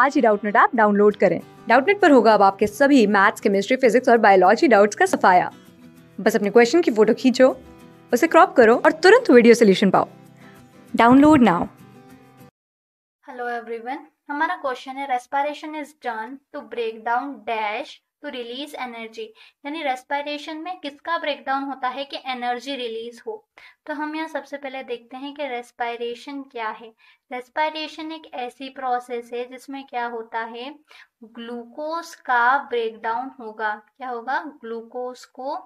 आज ही Doubtnut app download करें डाउटनेट पर होगा अब आपके सभी मैथ्स केमिस्ट्री फिजिक्स और बायोलॉजी डाउट्स का सफाया बस अपने क्वेश्चन की फोटो खींचो उसे क्रॉप करो और तुरंत वीडियो सोल्यूशन पाओ डाउनलोड नाउ हेलो एवरीवन हमारा क्वेश्चन है respiration is done to break down dash to release energy यानी रेस्पिरेशन में किसका ब्रेकडाउन होता है कि एनर्जी रिलीज हो तो हम यहाँ सबसे पहले देखते हैं कि रेस्पायरेशन क्या है रेस्पायरेशन एक ऐसी प्रोसेस है जिसमें क्या होता है ग्लूकोज का ब्रेकडाउन होगा क्या होगा ग्लूकोज को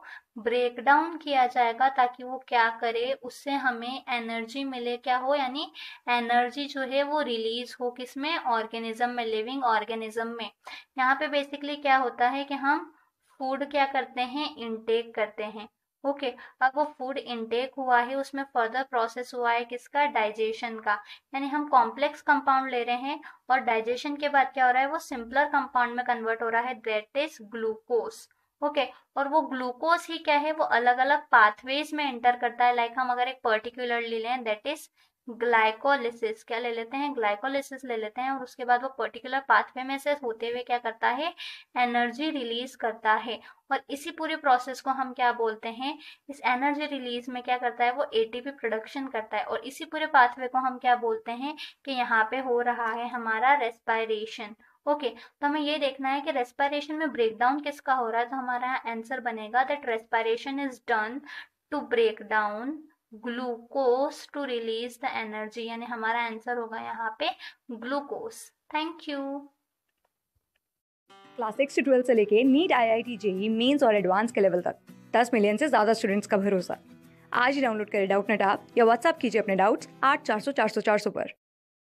ब्रेकडाउन किया जाएगा ताकि वो क्या करे उससे हमें एनर्जी मिले क्या हो यानी एनर्जी जो है वो रिलीज हो किस में ऑर्गेनिज्म में लिविंग ऑर्गेनिज्म में यहाँ पे बेसिकली क्या होता है कि हम फूड क्या करते हैं इनटेक करते हैं ओके okay, अब वो फूड इनटेक हुआ है उसमें फर्दर प्रोसेस हुआ है किसका डाइजेशन का यानी हम कॉम्प्लेक्स कंपाउंड ले रहे हैं और डाइजेशन के बाद क्या हो रहा है वो सिंपलर कंपाउंड में कन्वर्ट हो रहा है that is glucose okay okay, और वो ग्लूकोज ही क्या है वो अलग अलग पाथवेज में एंटर करता है लाइक like हम अगर एक पर्टिकुलर ले लें दैट इज ग्लाइकोलिसिस क्या ले लेते हैं ग्लाइकोलिसिस ले लेते हैं और उसके बाद वो पर्टिकुलर पाथवे में से होते हुए क्या करता है एनर्जी रिलीज करता है और इसी पूरे प्रोसेस को हम क्या बोलते हैं इस एनर्जी रिलीज में क्या करता है वो एटीपी प्रोडक्शन करता है और इसी पूरे पाथवे को हम क्या बोलते हैं कि यहाँ पे हो रहा है हमारा रेस्पायरेशन ओके okay, तो हमें ये देखना है कि रेस्पायरेशन में ब्रेकडाउन किसका हो रहा है तो हमारा आंसर बनेगा that respiration is done to break down glucose to release the energy यानी हमारा आंसर होगा यहाँ पे glucose thank you class six to से लेके NEET I I T JEE mains और एडवांस के लेवल तक दस मिलियन से ज़्यादा स्टूडेंट्स का भरोसा आज ही डाउनलोड करें डाउट नेट ऐप या व्हाट्सअप कीजिए अपने डाउट्स आठ चार सौ चार सौ चार सौ पर